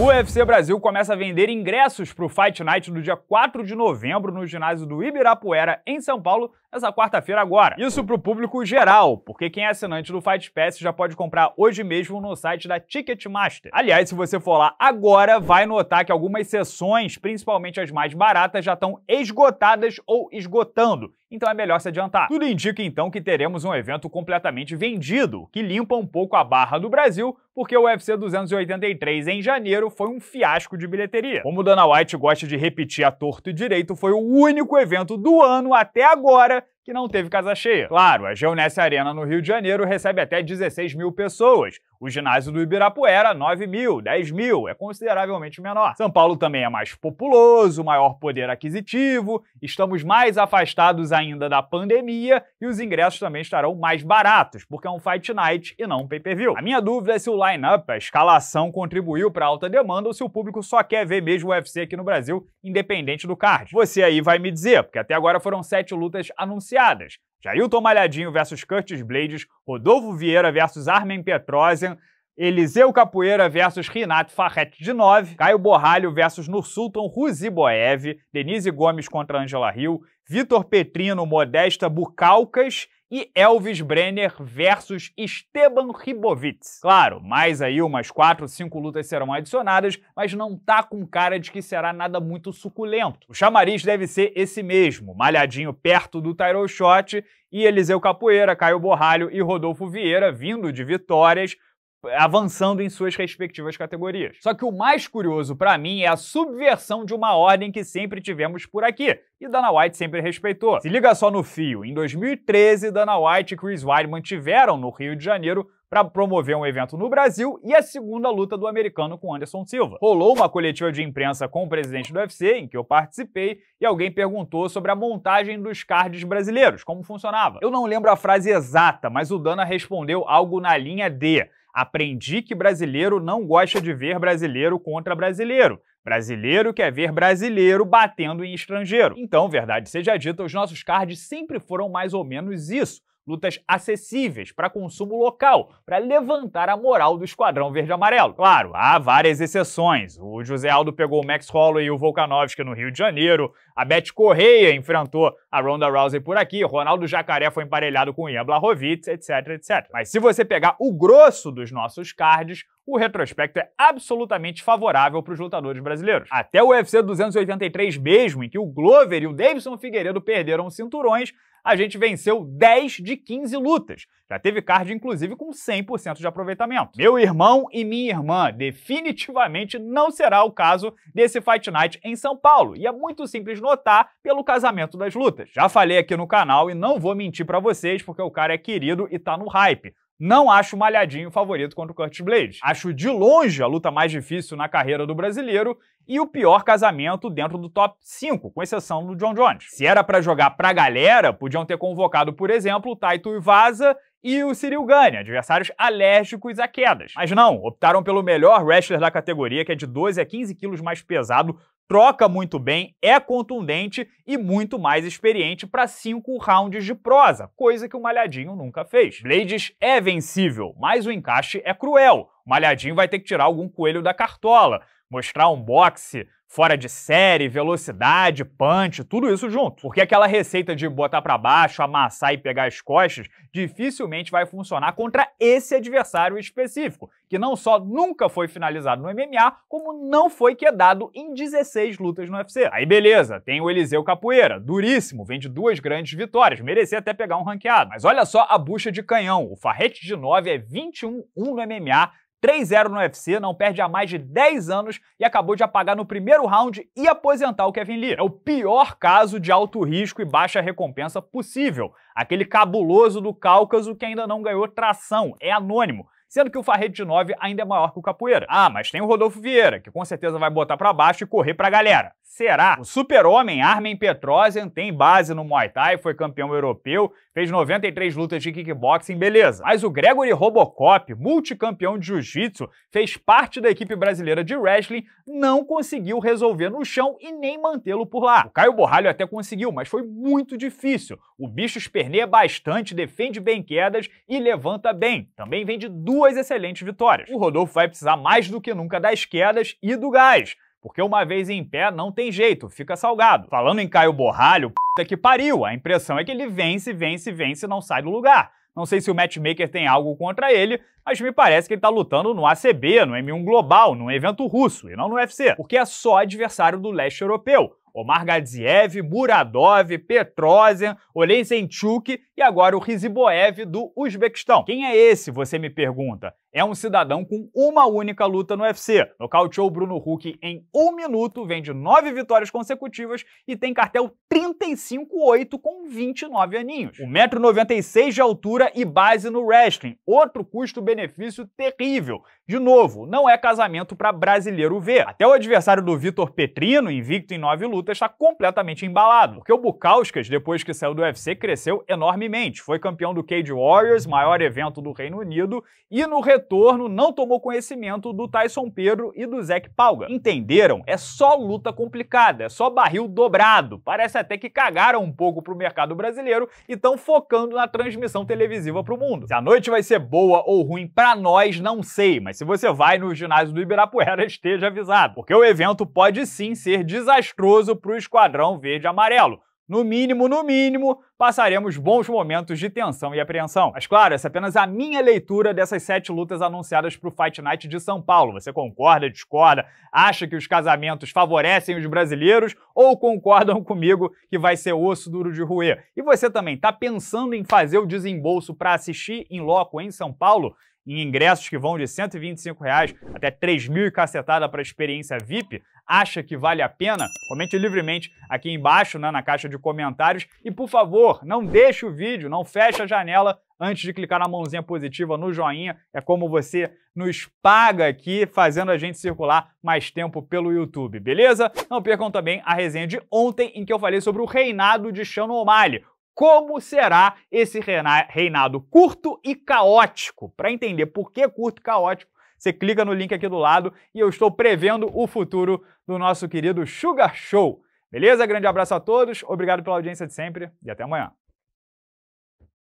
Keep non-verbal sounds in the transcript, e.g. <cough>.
O UFC Brasil começa a vender ingressos para o Fight Night do dia 4 de novembro no ginásio do Ibirapuera, em São Paulo, nessa quarta-feira agora. Isso pro público geral, porque quem é assinante do Fight Pass já pode comprar hoje mesmo no site da Ticketmaster. Aliás, se você for lá agora, vai notar que algumas sessões, principalmente as mais baratas, já estão esgotadas ou esgotando. Então é melhor se adiantar. Tudo indica então que teremos um evento completamente vendido, que limpa um pouco a barra do Brasil, porque o UFC 283 em janeiro foi um fiasco de bilheteria. Como Dana White gosta de repetir a torto e direito, foi o único evento do ano até agora there que não teve casa cheia. Claro, a Geunesse Arena no Rio de Janeiro recebe até 16 mil pessoas. O ginásio do Ibirapuera, 9 mil, 10 mil, é consideravelmente menor. São Paulo também é mais populoso, maior poder aquisitivo, estamos mais afastados ainda da pandemia e os ingressos também estarão mais baratos, porque é um Fight Night e não um pay-per-view. A minha dúvida é se o line-up, a escalação, contribuiu para alta demanda ou se o público só quer ver mesmo o UFC aqui no Brasil, independente do card. Você aí vai me dizer, porque até agora foram sete lutas anunciadas anunciadas. Jailton Malhadinho versus Curtis Blades, Rodolfo Vieira versus Armen Petrosian, Eliseu Capoeira versus Renato Farrete de 9, Caio Borralho versus Nursultan Ruziboev, Denise Gomes contra Angela Rio, Vitor Petrino, Modesta Bucalcas e Elvis Brenner versus Esteban Ribovitz. Claro, mais aí umas quatro, cinco lutas serão adicionadas, mas não tá com cara de que será nada muito suculento. O chamariz deve ser esse mesmo, malhadinho perto do Tyrol Shot e Eliseu Capoeira, Caio Borralho e Rodolfo Vieira vindo de vitórias avançando em suas respectivas categorias. Só que o mais curioso para mim é a subversão de uma ordem que sempre tivemos por aqui, e Dana White sempre respeitou. Se liga só no fio, em 2013 Dana White e Chris Weidman tiveram no Rio de Janeiro para promover um evento no Brasil e a segunda luta do americano com Anderson Silva. Rolou uma coletiva de imprensa com o presidente do UFC, em que eu participei, e alguém perguntou sobre a montagem dos cards brasileiros, como funcionava. Eu não lembro a frase exata, mas o Dana respondeu algo na linha D. Aprendi que brasileiro não gosta de ver brasileiro contra brasileiro. Brasileiro quer ver brasileiro batendo em estrangeiro. Então, verdade seja dita, os nossos cards sempre foram mais ou menos isso lutas acessíveis para consumo local, para levantar a moral do Esquadrão Verde-Amarelo. Claro, há várias exceções. O José Aldo pegou o Max Holloway e o Volkanovski no Rio de Janeiro, a Beth Correia enfrentou a Ronda Rousey por aqui, Ronaldo Jacaré foi emparelhado com Ian Blachowicz, etc, etc. Mas se você pegar o grosso dos nossos cards, o retrospecto é absolutamente favorável para os lutadores brasileiros. Até o UFC 283 mesmo, em que o Glover e o Davidson Figueiredo perderam os cinturões, a gente venceu 10 de 15 lutas. Já teve card, inclusive, com 100% de aproveitamento. Meu irmão e minha irmã, definitivamente não será o caso desse Fight Night em São Paulo, e é muito simples notar pelo casamento das lutas. Já falei aqui no canal e não vou mentir para vocês, porque o cara é querido e tá no hype. Não acho o Malhadinho favorito contra o Curtis Blade. Acho de longe a luta mais difícil na carreira do brasileiro e o pior casamento dentro do top 5, com exceção do John Jones. Se era para jogar pra galera, podiam ter convocado, por exemplo, o Taito Ivaza e o Cyril Gane, adversários alérgicos a quedas. Mas não, optaram pelo melhor wrestler da categoria, que é de 12 a 15 quilos mais pesado, troca muito bem, é contundente e muito mais experiente para cinco rounds de prosa, coisa que o Malhadinho nunca fez. Blades é vencível, mas o encaixe é cruel. O Malhadinho vai ter que tirar algum coelho da cartola, mostrar um boxe fora de série, velocidade, punch, tudo isso junto. Porque aquela receita de botar para baixo, amassar e pegar as costas dificilmente vai funcionar contra esse adversário específico, que não só nunca foi finalizado no MMA, como não foi quedado em 16 lutas no UFC. Aí beleza, tem o Eliseu Capoeira, duríssimo, vem de duas grandes vitórias, merecia até pegar um ranqueado. Mas olha só a bucha de canhão, o Farrete de 9 é 21-1 no MMA, 3-0 no UFC, não perde há mais de 10 anos e acabou de apagar no primeiro round e aposentar o Kevin Lee. É o pior caso de alto risco e baixa recompensa possível. Aquele cabuloso do Cáucaso que ainda não ganhou tração, é anônimo sendo que o Farrete de 9 ainda é maior que o Capoeira. Ah, mas tem o Rodolfo Vieira, que com certeza vai botar para baixo e correr pra galera. Será? O super-homem Armin Petrosian tem base no Muay Thai, foi campeão europeu, fez 93 lutas de kickboxing, beleza. Mas o Gregory Robocop, multicampeão de jiu-jitsu, fez parte da equipe brasileira de wrestling, não conseguiu resolver no chão e nem mantê-lo por lá. O Caio Borralho até conseguiu, mas foi muito difícil. O bicho esperneia bastante, defende bem quedas e levanta bem. Também vem de duas excelentes vitórias. O Rodolfo vai precisar mais do que nunca das quedas e do gás porque uma vez em pé não tem jeito, fica salgado. Falando em Caio Borralho, puta que pariu, a impressão é que ele vence, vence, vence e não sai do lugar. Não sei se o matchmaker tem algo contra ele, mas me parece que ele tá lutando no ACB, no M1 Global, num evento russo e não no UFC, porque é só adversário do leste europeu. Omar Gadziev, Muradov, Petrosian, Olensenchuk e agora o Riziboev do Uzbequistão. Quem é esse, você me pergunta? é um cidadão com uma única luta no UFC. Nocauteou Bruno Huck em um minuto, vende nove vitórias consecutivas e tem cartel 35-8 com 29 aninhos. 1,96m de altura e base no wrestling. Outro custo-benefício terrível. De novo, não é casamento para brasileiro ver. Até o adversário do Vitor Petrino, invicto em nove lutas, está completamente embalado. Porque o Bukauskas, depois que saiu do UFC, cresceu enormemente. Foi campeão do Cage Warriors, maior evento do Reino Unido, e no retorno não tomou conhecimento do Tyson Pedro e do Zac Palga. Entenderam? É só luta complicada, é só barril dobrado. Parece até que cagaram um pouco pro mercado brasileiro e estão focando na transmissão televisiva pro mundo. Se a noite vai ser boa ou ruim para nós, não sei, mas se você vai no ginásio do Ibirapuera, <laughs> esteja avisado, porque o evento pode sim ser desastroso pro Esquadrão Verde Amarelo no mínimo, no mínimo, passaremos bons momentos de tensão e apreensão. Mas claro, essa é apenas a minha leitura dessas sete lutas anunciadas para o Fight Night de São Paulo. Você concorda, discorda, acha que os casamentos favorecem os brasileiros ou concordam comigo que vai ser osso duro de ruê? E você também está pensando em fazer o desembolso para assistir em loco em São Paulo? em ingressos que vão de R$ 125 reais até 3 mil e cacetada para a experiência VIP, acha que vale a pena? Comente livremente aqui embaixo né, na caixa de comentários e, por favor, não deixe o vídeo, não feche a janela antes de clicar na mãozinha positiva, no joinha. É como você nos paga aqui, fazendo a gente circular mais tempo pelo YouTube, beleza? Não percam também a resenha de ontem em que eu falei sobre o reinado de Shannon O'Malley, como será esse reinado curto e caótico. Para entender por que curto e caótico, você clica no link aqui do lado e eu estou prevendo o futuro do nosso querido Sugar Show. Beleza? Grande abraço a todos, obrigado pela audiência de sempre e até amanhã.